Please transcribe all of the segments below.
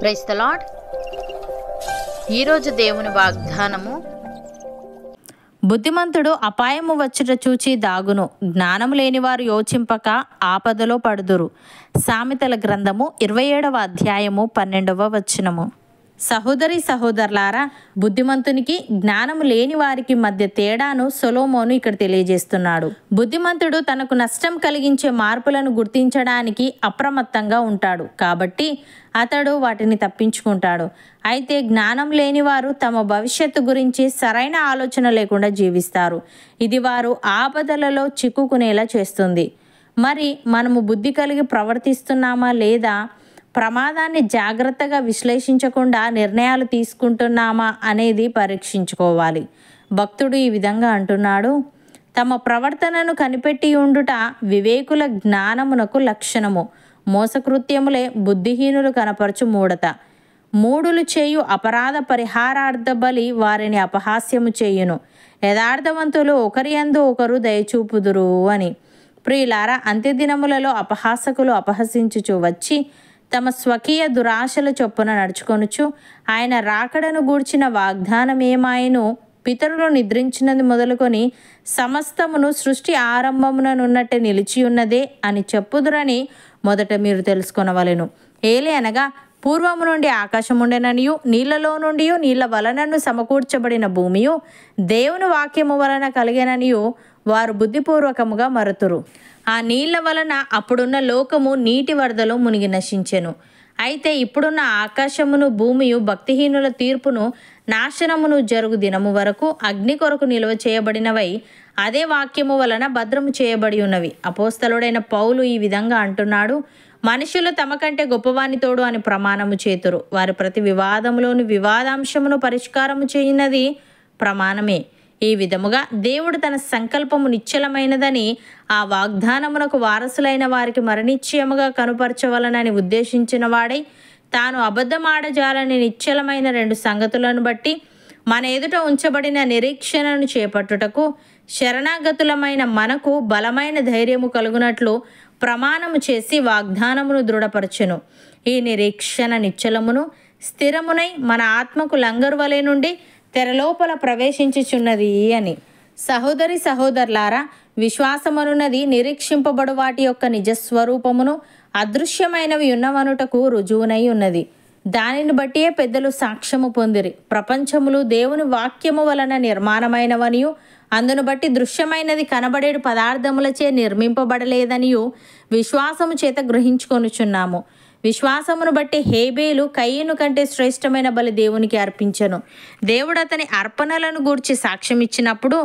price ఈరోజు దేవుని వాగ్దానము బుద్ధిమంతుడు అపాయము వచ్చుట చూచి దాగును జ్ఞానము లేనివారు యోచింపక ఆపదలో పడుదురు సామెతల గ్రంథము ఇరవై ఏడవ అధ్యాయము పన్నెండవ వచనము సహోదరి సహోదరులారా బుద్ధిమంతునికి జ్ఞానము లేని వారికి మధ్య తేడాను సొలోమోను ఇక్కడ తెలియజేస్తున్నాడు బుద్ధిమంతుడు తనకు నష్టం కలిగించే మార్పులను గుర్తించడానికి అప్రమత్తంగా ఉంటాడు కాబట్టి అతడు వాటిని తప్పించుకుంటాడు అయితే జ్ఞానం లేని వారు తమ భవిష్యత్తు గురించి సరైన ఆలోచన లేకుండా జీవిస్తారు ఇది వారు ఆపదలలో చిక్కుకునేలా చేస్తుంది మరి మనము బుద్ధి కలిగి ప్రవర్తిస్తున్నామా లేదా ప్రమాదాన్ని జాగ్రత్తగా విశ్లేషించకుండా నిర్ణయాలు తీసుకుంటున్నామా అనేది పరీక్షించుకోవాలి భక్తుడు ఈ విధంగా అంటున్నాడు తమ ప్రవర్తనను కనిపెట్టి ఉండుట వివేకుల జ్ఞానమునకు లక్షణము మోసకృత్యములే బుద్ధిహీనులు కనపరచు మూడత మూడులు చేయు అపరాధ పరిహారార్థ బలి వారిని అపహాస్యము చేయును యథార్థవంతులు ఒకరి అందు ఒకరు దయచూపుదురు అని ప్రియులారా అంత్యదినములలో అపహాసకులు అపహసించుచు వచ్చి తమ స్వకీయ దురాశల చొప్పున నడుచుకొనుచు ఆయన రాకడను గూర్చిన ఏమాయను పితరులు నిద్రించినది మొదలుకొని సమస్తమును సృష్టి ఆరంభముననున్నట్టే నిలిచి ఉన్నదే అని చెప్పుదురని మొదట మీరు తెలుసుకొనవలెను ఏలే అనగా పూర్వము నుండి ఉండేననియు నీళ్లలో నుండి నీళ్ల వలనను సమకూర్చబడిన భూమియు దేవుని వాక్యము వలన కలిగేననియు వారు బుద్ధిపూర్వకముగా మరతురు ఆ నీళ్ల వలన అప్పుడున్న లోకము నీటి వరదలో మునిగి నశించెను అయితే ఇప్పుడున్న ఆకాశమును భూమియు భక్తిహీనుల తీర్పును నాశనమును జరుగు దినము వరకు అగ్ని కొరకు నిల్వ చేయబడినవై అదే వాక్యము వలన భద్రము చేయబడి ఉన్నవి అపోస్తలుడైన పౌలు ఈ విధంగా అంటున్నాడు మనుషులు తమ కంటే తోడు అని ప్రమాణము చేతురు వారి ప్రతి వివాదంలోని వివాదాంశమును పరిష్కారము చేయినది ప్రమాణమే ఈ విధముగా దేవుడు తన సంకల్పము నిశ్చలమైనదని ఆ వాగ్దానమునకు వారసులైన వారికి మరణిశ్చయముగా కనుపరచవలనని ఉద్దేశించిన వాడై తాను అబద్ధమాడజాలని నిశ్చలమైన రెండు సంగతులను బట్టి మన ఎదుట ఉంచబడిన నిరీక్షణను చేపట్టుటకు శరణాగతులమైన మనకు బలమైన ధైర్యము కలుగునట్లు ప్రమాణము చేసి వాగ్దానమును దృఢపరచును ఈ నిరీక్షణ నిశ్చలమును స్థిరమునై మన ఆత్మకు లంగరువలే నుండి తెరలోపల ప్రవేశించుచున్నది అని సహోదరి సహోదరులారా విశ్వాసమనున్నది నిరీక్షింపబడు వాటి యొక్క నిజస్వరూపమును అదృశ్యమైనవి ఉన్నవనుటకు రుజువునై ఉన్నది దానిని బట్టియే పెద్దలు సాక్ష్యము పొందిరి ప్రపంచములు దేవుని వాక్యము వలన నిర్మాణమైనవనియు అందును బట్టి దృశ్యమైనది కనబడే పదార్థములచే నిర్మింపబడలేదనియు విశ్వాసము చేత గ్రహించుకొనుచున్నాము విశ్వాసమును బట్టి హేబేలు కయ్యను కంటే శ్రేష్టమైన బలి దేవునికి అర్పించను దేవుడు అతని అర్పణలను గూర్చి సాక్ష్యం ఇచ్చినప్పుడు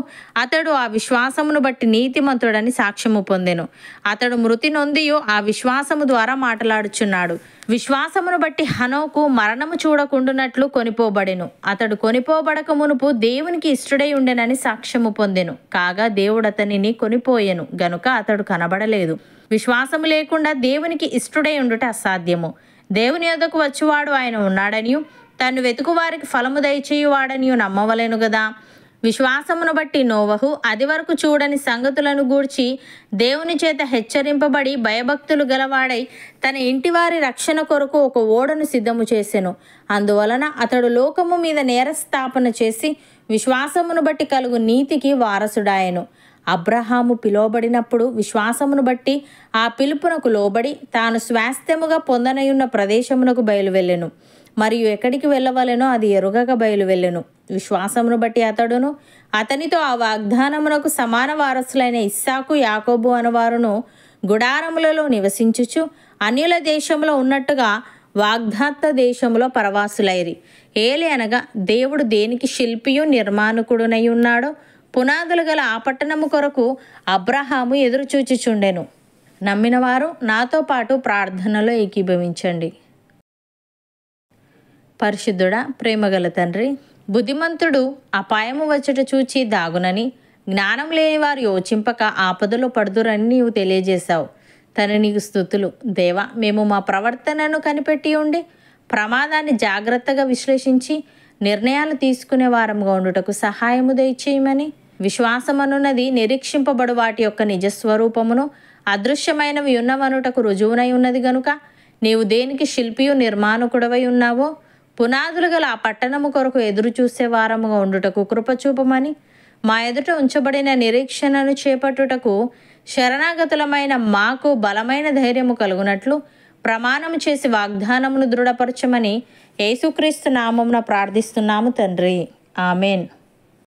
అతడు ఆ విశ్వాసమును బట్టి నీతిమంతుడని సాక్ష్యము పొందెను అతడు మృతి నొందియో ఆ విశ్వాసము ద్వారా మాట్లాడుచున్నాడు విశ్వాసమును బట్టి హనోకు మరణము చూడకుండునట్లు కొనిపోబడెను అతడు కొనిపోబడక మునుపు దేవునికి ఇష్టడై ఉండెనని సాక్ష్యము పొందెను కాగా దేవుడు అతనిని కొనిపోయెను గనుక అతడు కనబడలేదు విశ్వాసము లేకుండా దేవునికి ఇష్టడై ఉండుట అసాధ్యము దేవుని యొక్కకు వచ్చివాడు ఆయన ఉన్నాడనియు తను వెతుకువారికి ఫలము దయచేయువాడనియు నమ్మవలేను కదా విశ్వాసమును బట్టి నోవహు అది వరకు చూడని సంగతులను గూర్చి దేవుని చేత హెచ్చరింపబడి భయభక్తులు గలవాడై తన ఇంటివారి రక్షణ కొరకు ఒక ఓడను సిద్ధము చేసెను అందువలన అతడు లోకము మీద నేరస్థాపన చేసి విశ్వాసమును బట్టి కలుగు నీతికి వారసుడాయను అబ్రహాము పిలువబడినప్పుడు విశ్వాసమును బట్టి ఆ పిలుపునకు లోబడి తాను స్వాస్థ్యముగా పొందనయున్న ప్రదేశమునకు బయలువెళ్ళెను మరియు ఎక్కడికి వెళ్ళవలెనో అది ఎరుగక బయలు వెళ్ళెను విశ్వాసమును బట్టి అతడును అతనితో ఆ వాగ్దానమునకు సమాన వారసులైన ఇస్సాకు యాకోబు అనవారును గుడారములలో నివసించుచు అన్యుల దేశంలో ఉన్నట్టుగా వాగ్దాత్త దేశంలో పరవాసులైరి ఏలి అనగా దేవుడు దేనికి శిల్పియు నిర్మాణకుడునై ఉన్నాడో పునాదులు గల ఆ పట్టణము కొరకు అబ్రహాము ఎదురుచూచిచుండెను నమ్మినవారు నాతో పాటు ప్రార్థనలో ఏకీభవించండి పరిశుద్ధుడా ప్రేమగల తండ్రి బుద్ధిమంతుడు అపాయము వచ్చట చూచి దాగునని జ్ఞానం లేని వారు యోచింపక ఆపదలో పడుదురని నీవు తెలియజేశావు తన నీకు స్థుతులు దేవ మేము మా ప్రవర్తనను కనిపెట్టి ఉండి ప్రమాదాన్ని జాగ్రత్తగా విశ్లేషించి నిర్ణయాలు తీసుకునే వారంగా ఉండుటకు సహాయము దయచేయమని విశ్వాసమనున్నది నిరీక్షింపబడు వాటి యొక్క నిజస్వరూపమును అదృశ్యమైనవి ఉన్నవనుటకు రుజువునై ఉన్నది గనుక నీవు దేనికి శిల్పియు నిర్మాణకుడవై ఉన్నావో పునాదులు గల ఆ పట్టణము కొరకు ఎదురు చూసే వారముగా ఉండుటకు కృపచూపమని మా ఎదుట ఉంచబడిన నిరీక్షణను చేపట్టుటకు శరణాగతులమైన మాకు బలమైన ధైర్యము కలుగునట్లు ప్రమాణము చేసి వాగ్దానమును దృఢపరచమని యేసుక్రీస్తు నామమున ప్రార్థిస్తున్నాము తండ్రి ఆమెన్